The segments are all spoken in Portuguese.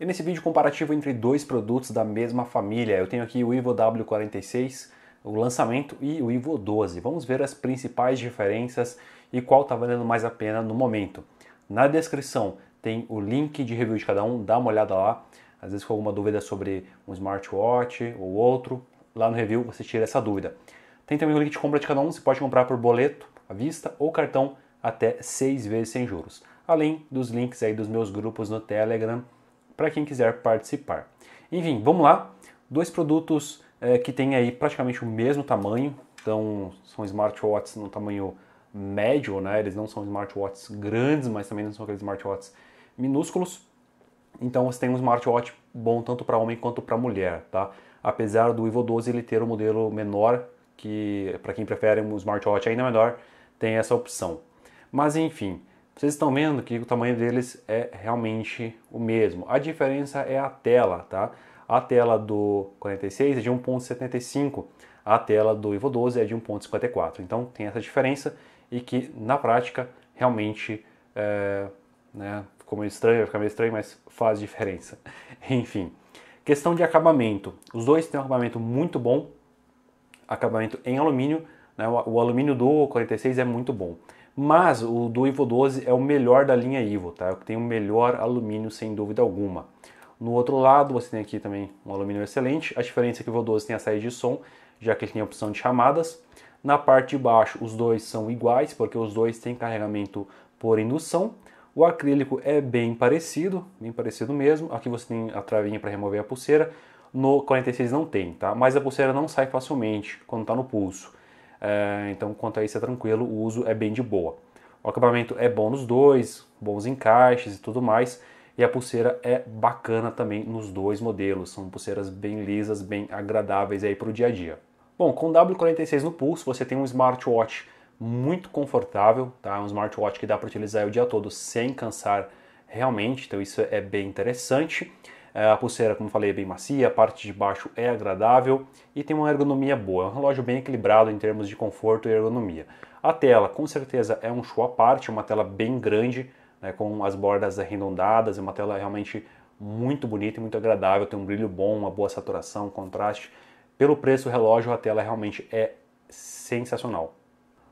E nesse vídeo comparativo entre dois produtos da mesma família, eu tenho aqui o Ivo W46, o lançamento, e o Ivo 12. Vamos ver as principais diferenças e qual está valendo mais a pena no momento. Na descrição tem o link de review de cada um, dá uma olhada lá. Às vezes com alguma dúvida sobre um smartwatch ou outro, lá no review você tira essa dúvida. Tem também o link de compra de cada um, você pode comprar por boleto, à vista ou cartão até seis vezes sem juros. Além dos links aí dos meus grupos no Telegram, para quem quiser participar. Enfim, vamos lá. Dois produtos é, que têm aí praticamente o mesmo tamanho, então são smartwatches no tamanho médio, né? Eles não são smartwatches grandes, mas também não são aqueles smartwatches minúsculos. Então você tem um smartwatch bom tanto para homem quanto para mulher, tá? Apesar do Ivo 12 ele ter um modelo menor, que para quem prefere um smartwatch ainda menor, tem essa opção. Mas enfim, vocês estão vendo que o tamanho deles é realmente o mesmo. A diferença é a tela, tá? A tela do 46 é de 1.75, a tela do Evo 12 é de 1.54. Então tem essa diferença e que na prática realmente é, né, ficou meio estranho, vai ficar meio estranho, mas faz diferença. Enfim, questão de acabamento. Os dois têm um acabamento muito bom, acabamento em alumínio. Né, o alumínio do 46 é muito bom mas o do Ivo 12 é o melhor da linha Ivo, tá? É o que tem o melhor alumínio sem dúvida alguma. No outro lado, você tem aqui também um alumínio excelente. A diferença é que o Ivo 12 tem a saída de som, já que ele tem a opção de chamadas. Na parte de baixo, os dois são iguais, porque os dois têm carregamento por indução. O acrílico é bem parecido, bem parecido mesmo. Aqui você tem a travinha para remover a pulseira. No 46 não tem, tá? Mas a pulseira não sai facilmente quando está no pulso. É, então, quanto a isso, é tranquilo, o uso é bem de boa. O acabamento é bom nos dois, bons encaixes e tudo mais. E a pulseira é bacana também nos dois modelos. São pulseiras bem lisas, bem agradáveis aí para o dia a dia. Bom, com o W46 no pulso, você tem um smartwatch muito confortável, tá? Um smartwatch que dá para utilizar o dia todo sem cansar realmente, então isso é bem interessante. É, a pulseira, como falei, é bem macia, a parte de baixo é agradável e tem uma ergonomia boa. É um relógio bem equilibrado em termos de conforto e ergonomia. A tela, com certeza, é um show à parte, uma tela bem grande, né, com as bordas arredondadas, é uma tela realmente muito bonita e muito agradável, tem um brilho bom, uma boa saturação, contraste. Pelo preço do relógio, a tela realmente é sensacional.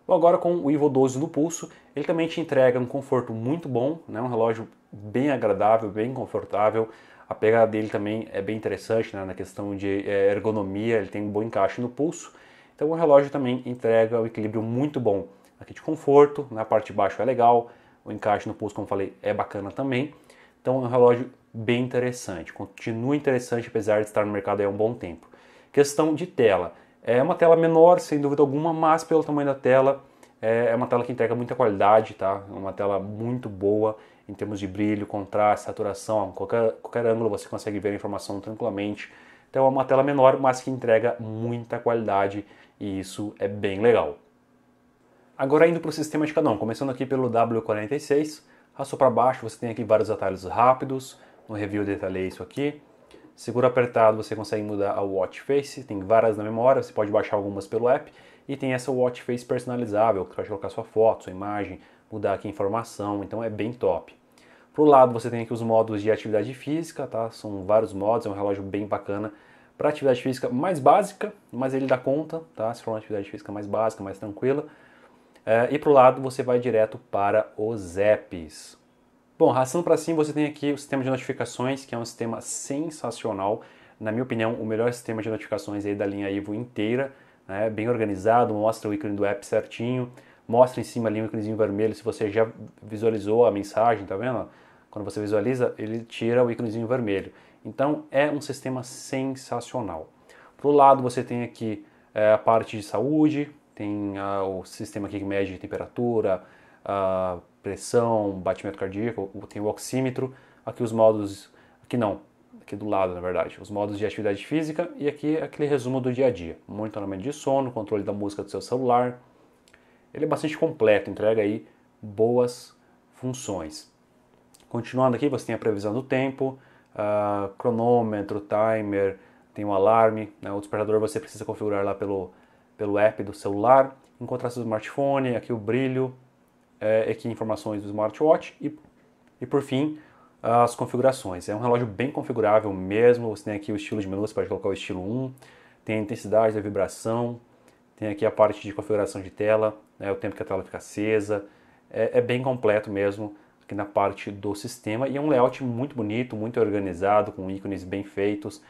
Bom, agora com o Ivo 12 no pulso, ele também te entrega um conforto muito bom, né? um relógio bem agradável, bem confortável, a pegada dele também é bem interessante né, na questão de é, ergonomia, ele tem um bom encaixe no pulso. Então o relógio também entrega um equilíbrio muito bom. Aqui de conforto, na parte de baixo é legal, o encaixe no pulso, como falei, é bacana também. Então é um relógio bem interessante, continua interessante apesar de estar no mercado há um bom tempo. Questão de tela, é uma tela menor, sem dúvida alguma, mas pelo tamanho da tela, é, é uma tela que entrega muita qualidade, tá? É uma tela muito boa em termos de brilho, contraste, saturação, qualquer, qualquer ângulo você consegue ver a informação tranquilamente. Então é uma tela menor, mas que entrega muita qualidade e isso é bem legal. Agora indo para o sistema de cada um, começando aqui pelo W46, arrastou para baixo, você tem aqui vários atalhos rápidos, no review eu detalhei isso aqui. Segura apertado, você consegue mudar a watch face, tem várias na memória, você pode baixar algumas pelo app, e tem essa watch face personalizável, que você pode colocar sua foto, sua imagem, mudar aqui a informação, então é bem top. Pro lado você tem aqui os modos de atividade física, tá? São vários modos, é um relógio bem bacana para atividade física mais básica, mas ele dá conta, tá? Se for uma atividade física mais básica, mais tranquila. É, e pro lado você vai direto para os apps. Bom, ração para cima você tem aqui o sistema de notificações, que é um sistema sensacional. Na minha opinião, o melhor sistema de notificações aí da linha Ivo inteira, né? bem organizado, mostra o ícone do app certinho, mostra em cima ali um íconezinho vermelho se você já visualizou a mensagem, tá vendo? Quando você visualiza, ele tira o íconezinho vermelho. Então é um sistema sensacional. Pro lado você tem aqui é, a parte de saúde, tem ah, o sistema aqui que mede temperatura, ah, pressão, batimento cardíaco, tem o oxímetro, aqui os modos, aqui não, aqui do lado na verdade, os modos de atividade física e aqui aquele resumo do dia a dia, monitoramento de sono, controle da música do seu celular. Ele é bastante completo, entrega aí boas funções. Continuando aqui, você tem a previsão do tempo, uh, cronômetro, timer, tem um alarme. Né? O despertador você precisa configurar lá pelo, pelo app do celular. encontrar seu smartphone, aqui o brilho, é, aqui informações do smartwatch e, e por fim as configurações. É um relógio bem configurável mesmo, você tem aqui o estilo de menu, você pode colocar o estilo 1, tem a intensidade da vibração, tem aqui a parte de configuração de tela, né, o tempo que a tela fica acesa, é, é bem completo mesmo aqui na parte do sistema e é um layout muito bonito, muito organizado, com ícones bem feitos.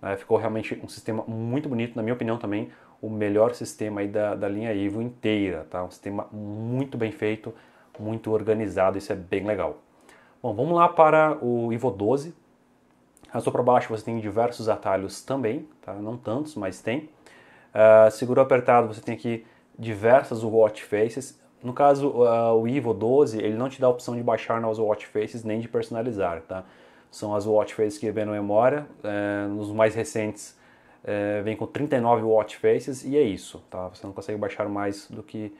Né? Ficou realmente um sistema muito bonito, na minha opinião também, o melhor sistema aí da, da linha Evo inteira, tá? Um sistema muito bem feito, muito organizado, isso é bem legal. Bom, vamos lá para o Evo 12. Arrastou para baixo, você tem diversos atalhos também, tá? Não tantos, mas tem. Uh, ah, segurou apertado, você tem aqui diversas watch faces, no caso, uh, o Ivo 12, ele não te dá a opção de baixar novas watch faces nem de personalizar, tá? São as watch faces que vem na memória, é, nos mais recentes é, vem com 39 watch faces e é isso, tá? Você não consegue baixar mais do que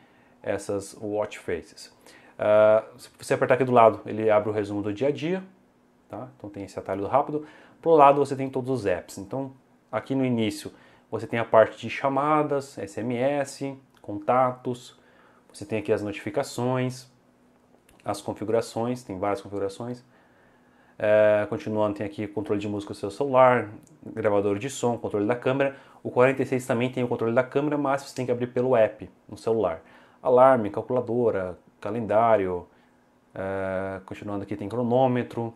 essas watch faces. Uh, se você apertar aqui do lado, ele abre o resumo do dia a dia, tá? Então tem esse atalho rápido. Pro lado você tem todos os apps. Então aqui no início você tem a parte de chamadas, SMS, contatos, você tem aqui as notificações, as configurações, tem várias configurações. É, continuando, tem aqui controle de música do seu celular, gravador de som, controle da câmera. O 46 também tem o controle da câmera, mas você tem que abrir pelo app no celular. Alarme, calculadora, calendário. É, continuando aqui, tem cronômetro,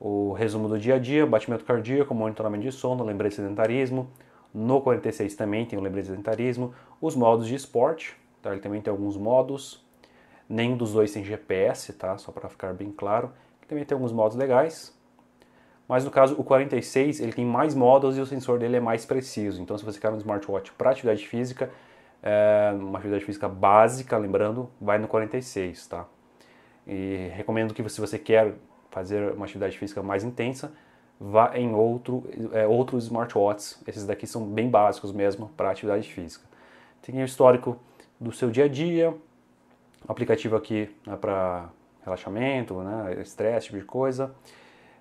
o resumo do dia a dia, batimento cardíaco, monitoramento de sono, lembrete de sedentarismo. No 46 também tem o lembrete de sedentarismo, os modos de esporte, Tá? Ele também tem alguns modos, nenhum dos dois tem GPS, tá? só para ficar bem claro. também tem alguns modos legais, mas no caso o 46 ele tem mais modos e o sensor dele é mais preciso. Então se você quer um smartwatch para atividade física, é uma atividade física básica, lembrando, vai no 46, tá? E recomendo que se você quer fazer uma atividade física mais intensa, vá em outro, é, outros smartwatches. Esses daqui são bem básicos mesmo para atividade física. Tem o histórico do seu dia a dia. Um aplicativo aqui né, para relaxamento, né, estresse, tipo de coisa.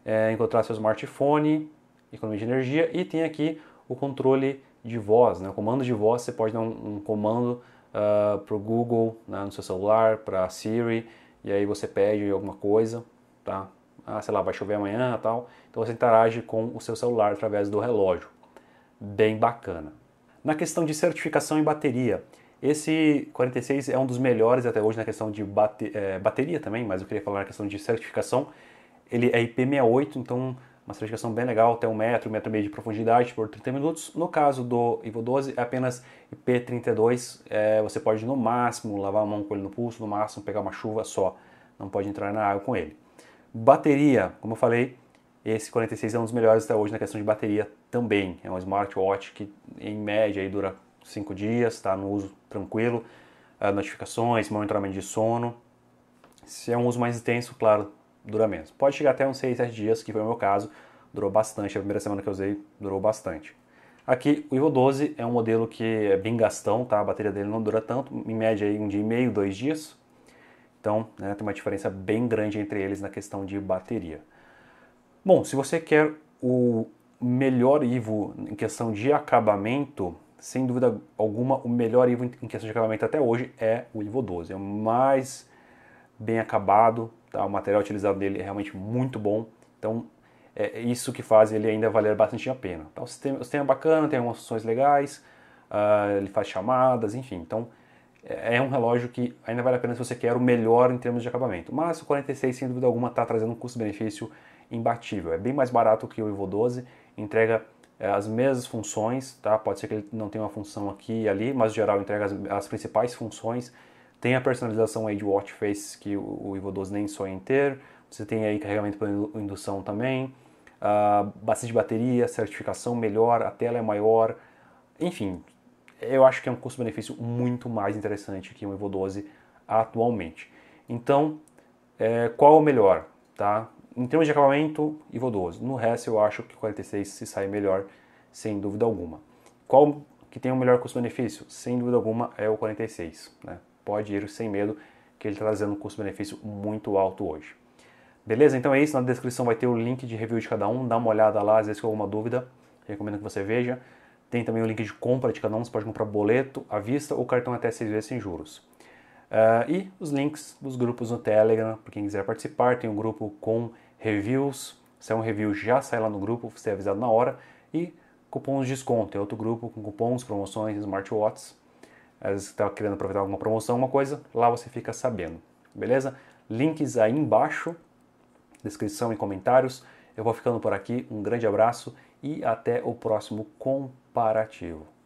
É, encontrar seu smartphone, economia de energia e tem aqui o controle de voz, né, o comando de voz. Você pode dar um, um comando uh, ah, para o Google né, no seu celular, para a Siri e aí você pede alguma coisa, tá? Ah, sei lá, vai chover amanhã tal. Então você interage com o seu celular através do relógio. Bem bacana. Na questão de certificação em bateria, esse 46 é um dos melhores até hoje na questão de bate, é, bateria também, mas eu queria falar na questão de certificação. Ele é IP68, então uma certificação bem legal, até 1 metro, 1 metro e meio de profundidade por 30 minutos. No caso do Ivo 12, é apenas IP32, é, você pode no máximo lavar a mão com ele no pulso, no máximo pegar uma chuva só, não pode entrar na água com ele. Bateria, como eu falei, esse 46 é um dos melhores até hoje na questão de bateria também. É um smartwatch que em média aí dura cinco dias, está no uso tranquilo, ah, notificações, monitoramento de sono. Se é um uso mais intenso, claro, dura menos. Pode chegar até uns 6, 7 dias, que foi o meu caso, durou bastante. A primeira semana que eu usei, durou bastante. Aqui, o Ivo 12 é um modelo que é bem gastão, tá? A bateria dele não dura tanto, em média aí um dia e meio, dois dias. Então, né, tem uma diferença bem grande entre eles na questão de bateria. Bom, se você quer o melhor Ivo em questão de acabamento, sem dúvida alguma, o melhor Ivo em questão de acabamento até hoje é o Ivo 12. É o mais bem acabado, tá? o material utilizado dele é realmente muito bom. Então, é, é isso que faz ele ainda valer bastante a pena. Tá? O, sistema, o sistema é bacana, tem algumas funções legais, uh, ele faz chamadas, enfim. Então, é, é um relógio que ainda vale a pena se você quer o melhor em termos de acabamento. Mas o 46, sem dúvida alguma, está trazendo um custo-benefício imbatível. É bem mais barato que o Ivo 12, entrega é, as mesmas funções, tá? Pode ser que ele não tenha uma função aqui e ali, mas geral entrega as, as principais funções. Tem a personalização aí de watch face que o, o Ivo 12 nem sonha em ter. Você tem aí carregamento por indução também, uh, ah, bastante bateria, certificação melhor, a tela é maior, enfim, eu acho que é um custo-benefício muito mais interessante que o Evo 12 atualmente. Então, é, qual é o melhor, tá? em termos de acabamento, e 12. No resto, eu acho que o 46 se sai melhor, sem dúvida alguma. Qual que tem o melhor custo-benefício? Sem dúvida alguma, é o 46. Né? Pode ir sem medo, que ele está trazendo um custo-benefício muito alto hoje. Beleza? Então é isso. Na descrição vai ter o link de review de cada um. Dá uma olhada lá, às vezes, com alguma dúvida. Recomendo que você veja. Tem também o link de compra de cada um. Você pode comprar boleto à vista ou cartão até 6 vezes sem juros. Uh, e os links dos grupos no Telegram, para quem quiser participar, tem um grupo com reviews. Se é um review, já sai lá no grupo, você é avisado na hora. E cupons de desconto, tem é outro grupo com cupons, promoções, smartwatches. Às vezes você está querendo aproveitar alguma promoção, alguma coisa, lá você fica sabendo, beleza? Links aí embaixo, descrição e comentários. Eu vou ficando por aqui, um grande abraço e até o próximo comparativo.